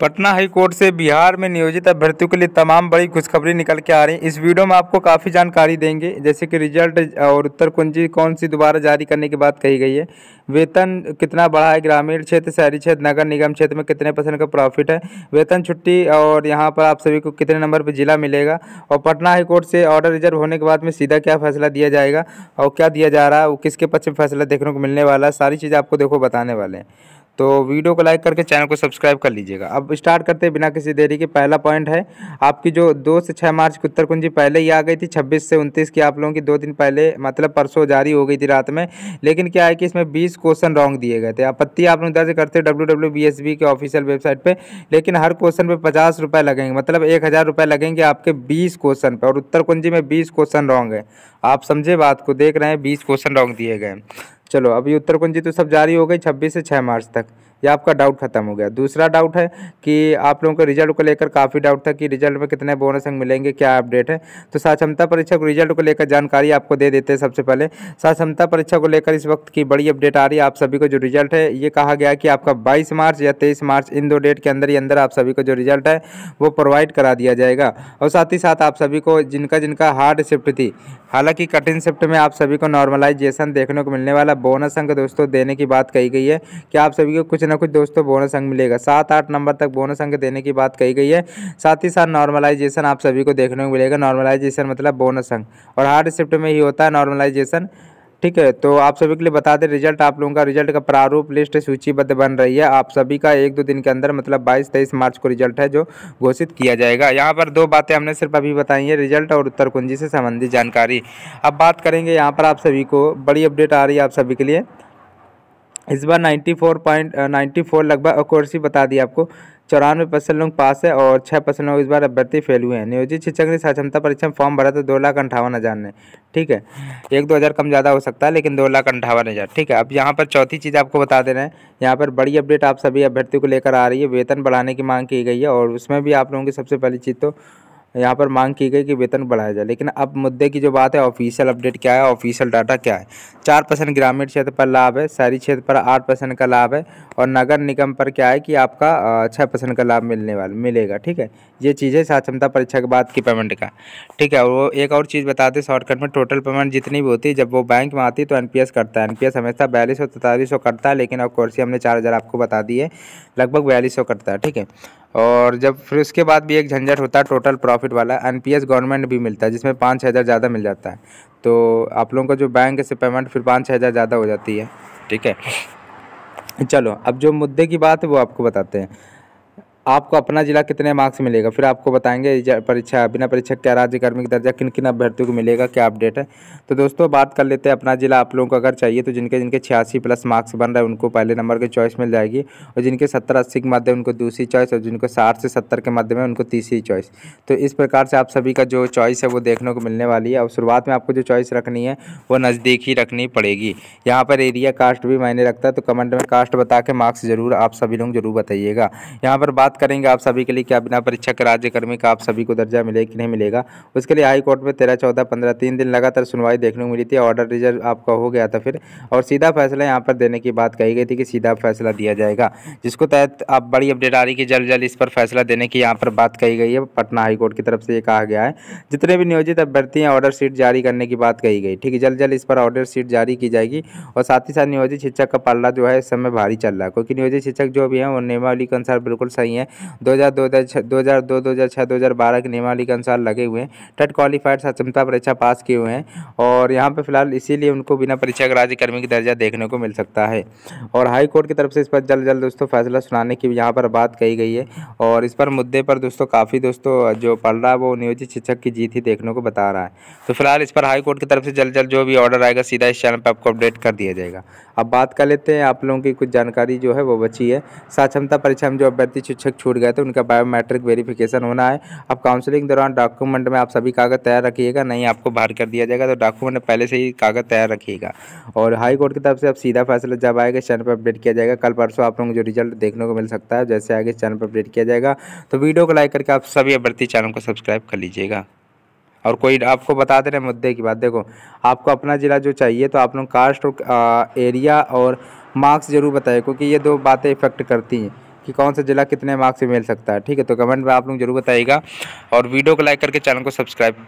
Patna high court से बिहार में नियोजित अभ्यर्थियों के लिए तमाम बड़ी खुशखबरी निकल के आ रही है इस वीडियो में आपको काफ़ी जानकारी देंगे जैसे कि रिजल्ट और उत्तर कुंजी कौन सी दोबारा जारी करने की बात कही गई है वेतन कितना बढ़ा है ग्रामीण क्षेत्र शहरी क्षेत्र नगर निगम क्षेत्र में कितने परसेंट का प्रॉफिट है वेतन छुट्टी और यहाँ पर आप सभी को कितने नंबर पर जिला मिलेगा और पटना हाईकोर्ट से ऑर्डर रिजर्व होने के बाद में सीधा क्या फैसला दिया जाएगा और क्या दिया जा रहा है वो किसके पक्ष में फैसला देखने को मिलने वाला है सारी चीज़ आपको देखो बताने वाले हैं तो वीडियो को लाइक करके चैनल को सब्सक्राइब कर लीजिएगा अब स्टार्ट करते हैं बिना किसी देरी के पहला पॉइंट है आपकी जो दो से छः मार्च की उत्तर कुंजी पहले ही आ गई थी छब्बीस से उनतीस की आप लोगों की दो दिन पहले मतलब परसों जारी हो गई थी रात में लेकिन क्या है कि इसमें बीस क्वेश्चन रॉन्ग दिए गए थे आपत्ति आप लोग दर्ज करते W W B S B के ऑफिशियल वेबसाइट पर लेकिन हर क्वेश्चन पर पचास रुपये लगेंगे मतलब एक हज़ार रुपये लगेंगे आपके बीस क्वेश्चन पर और उत्तर कुंजी में बीस क्वेश्चन रॉन्ग है आप समझे बात को देख रहे हैं बीस क्वेश्चन रॉन्ग दिए गए चलो अभी उत्तर कुंजी तो सब जारी हो गई छब्बीस से छः मार्च तक ये आपका डाउट खत्म हो गया दूसरा डाउट है कि आप लोगों के रिजल्ट को लेकर काफ़ी डाउट था कि रिजल्ट में कितने बोनस अंक मिलेंगे क्या अपडेट है तो साक्षमता परीक्षा को रिजल्ट को लेकर जानकारी आपको दे देते हैं सबसे पहले साक्षमता परीक्षा को लेकर इस वक्त की बड़ी अपडेट आ रही है आप सभी को जो रिजल्ट है ये कहा गया कि आपका बाईस मार्च या तेईस मार्च इन दो डेट के अंदर ही अंदर आप सभी को जो रिजल्ट है वो प्रोवाइड करा दिया जाएगा और साथ ही साथ आप सभी को जिनका जिनका हार्ड शिफ्ट थी हालांकि कठिन शिफ्ट में आप सभी को नॉर्मलाइजेशन देखने को मिलने वाला बोनस अंक दोस्तों देने की बात कही गई है कि आप सभी को कुछ न ना कुछ दोस्तों बोनस अंक मिलेगा सात आठ नंबर तक बोनस अंक देने की बात कही गई है साथ ही साथ नॉर्मलाइजेशन आप सभी को देखने को मिलेगा नॉर्मलाइजेशन मतलब बोनस अंक और हार्ड शिफ्ट में ही होता है नॉर्मलाइजेशन ठीक है तो आप सभी के लिए बता दें रिजल्ट आप लोगों का रिजल्ट का प्रारूप लिस्ट सूचीबद्ध बन रही है आप सभी का एक दो दिन के अंदर मतलब 22 तेईस मार्च को रिजल्ट है जो घोषित किया जाएगा यहाँ पर दो बातें हमने सिर्फ अभी बताई हैं रिजल्ट और उत्तर कुंजी से संबंधित जानकारी अब बात करेंगे यहाँ पर आप सभी को बड़ी अपडेट आ रही है आप सभी के लिए इस बार ninety four point ninety four लगभग ही बता दी आपको चौरानवे परसेंट लोग पास है और छः परसेंट लोग इस बार अभ्यर्थी फेल हुए हैं नियोजित शिक्षक ने सक्षमता परीक्षा में फॉर्म भरा था तो दो लाख अंठावन हज़ार ने ठीक है एक दो हज़ार कम ज़्यादा हो सकता है लेकिन दो लाख अंठावन हज़ार ठीक है अब यहाँ पर चौथी चीज़ आपको बता दे रहे हैं यहाँ पर बड़ी अपडेट आप सभी अभ्यर्थियों को लेकर आ रही है वेतन बढ़ाने की मांग की गई है और उसमें भी आप लोगों की सबसे पहली चीज़ तो यहाँ पर मांग की गई कि वेतन बढ़ाया जाए लेकिन अब मुद्दे की जो बात है ऑफिशियल अपडेट क्या है ऑफिशियल डाटा क्या है चार परसेंट ग्रामीण क्षेत्र पर लाभ है शहरी क्षेत्र पर आठ परसेंट का लाभ है और नगर निगम पर क्या है कि आपका छः परसेंट का लाभ मिलने वाला मिलेगा ठीक है ये चीज़ है साक्षमता परीक्षा के बाद की पेमेंट का ठीक है वो एक और चीज़ बताते शॉर्टकट में टोटल पेमेंट जितनी भी होती है जब वो बैंक में आती है तो एन करता है एन पी एस हमेशा बयालीस तैंतालीस सौ करता है लेकिन अब कुर्सी हमने चार हज़ार आपको बता दी है लगभग बयालीस सौ करता है ठीक है और जब फिर उसके बाद भी एक झंझट होता है टोटल प्रॉफिट वाला एन गवर्नमेंट भी मिलता है जिसमें पाँच छः हज़ार ज़्यादा मिल जाता है तो आप लोगों का जो बैंक से पेमेंट फिर पाँच छः हज़ार ज़्यादा हो जाती है ठीक है चलो अब जो मुद्दे की बात है वो आपको बताते हैं आपको अपना ज़िला कितने मार्क्स मिलेगा फिर आपको बताएंगे परीक्षा बिना परीक्षा क्या राज्य कर्मी दर्जा किन किन अभ्यर्थियों को मिलेगा क्या अपडेट है तो दोस्तों बात कर लेते हैं अपना ज़िला आप लोगों को अगर चाहिए तो जिनके जिनके छियासी प्लस मार्क्स बन रहे हैं उनको पहले नंबर की चॉइस मिल जाएगी और जिनके सत्तर अस्सी के मध्य उनको दूसरी चॉइस और जिनको साठ से सत्तर के मध्य में उनको तीसरी चॉइस तो इस प्रकार से आप सभी का जो चॉइस है वो देखने को मिलने वाली है और शुरुआत में आपको जो चॉइस रखनी है वो नज़दीक ही रखनी पड़ेगी यहाँ पर एरिया कास्ट भी मायने रखता है तो कमेंट में कास्ट बता के मार्क्स ज़रूर आप सभी लोग जरूर बताइएगा यहाँ पर बात बात करेंगे आप सभी के लिए क्या बिना परीक्षा के राज्यकर्मी का आप सभी को दर्जा मिले कि नहीं मिलेगा उसके लिए हाई कोर्ट में तेरह चौदह पंद्रह तीन दिन लगातार सुनवाई देखने को मिली थी ऑर्डर रिजल्ट आपका हो गया था फिर और सीधा फैसला यहाँ पर देने की बात कही गई थी कि सीधा फैसला दिया जाएगा जिसको तहत आप बड़ी अपडेट आ रही कि जल्द जल्द इस पर फैसला देने की यहाँ पर बात कही गई है पटना हाईकोर्ट की तरफ से ये कहा गया है जितने भी नियोजित अभ्यर्थी हैं ऑर्डर शीट जारी करने की बात कही गई ठीक है जल्द जल्द इस पर ऑर्डर शीट जारी की जाएगी और साथ ही साथ नियोजित शिक्षक का पल्ला जो है इस समय भारी चल रहा है क्योंकि नियोजित शिक्षक जो भी हैं वो नियमावली के अनुसार बिल्कुल सही है हैं दो हज़ार दो हज़ार छः दो हज़ार दो दो हज़ार छः दो हज़ार बारह के अनुसार लगे हुए हैं टेट क्वालिफाइड सक्षमता परीक्षा पास किए हुए हैं और यहाँ पर फिलहाल इसीलिए उनको बिना परीक्षा के राज्यकर्मी का दर्जा देखने को मिल सकता है और हाई कोर्ट की तरफ से इस पर जल्द जल्द दोस्तों फैसला सुनाने की यहाँ पर बात कही गई है और इस पर मुद्दे पर दोस्तों काफ़ी दोस्तों जो पढ़ रहा है वो नियोजित शिक्षक की जीत ही देखने को बता रहा है तो फिलहाल इस पर हाई कोर्ट की तरफ से जल्द जल्द जो भी ऑर्डर आएगा सीधा इस चैनल पर आपको अपडेट कर दिया जाएगा अब बात कर लेते हैं आप लोगों की कुछ जानकारी जो है वो बची है साक्षमता परीक्षा में जो अभ्यर्थी शिक्षक लोग छूट गए थे उनका बायोमेट्रिक वेरिफिकेशन होना है अब काउंसलिंग दौरान डॉक्यूमेंट में आप सभी कागज़ तैयार रखिएगा नहीं आपको बाहर कर दिया जाएगा तो डॉक्यूमेंट पहले से ही कागज़ तैयार रखिएगा और हाई कोर्ट की तरफ से अब सीधा फैसला जब आएगा चैनल पर अपडेट किया जाएगा कल परसों आप लोगों को जो रिजल्ट देखने को मिल सकता है जैसे आगे चैनल पर अपडेट किया जाएगा तो वीडियो को लाइक करके आप सभी अभ्यर्थी चैनल को सब्सक्राइब कर लीजिएगा और कोई आपको बता दे रहे मुद्दे की बात देखो आपको अपना ज़िला जो चाहिए तो आप लोग कास्ट और एरिया और मार्क्स ज़रूर बताए क्योंकि ये दो बातें इफ़ेक्ट करती हैं कि कौन सा ज़िला कितने मार्क्स से मिल सकता है ठीक है तो कमेंट में आप लोग जरूर बताइएगा और वीडियो को लाइक करके चैनल को सब्सक्राइब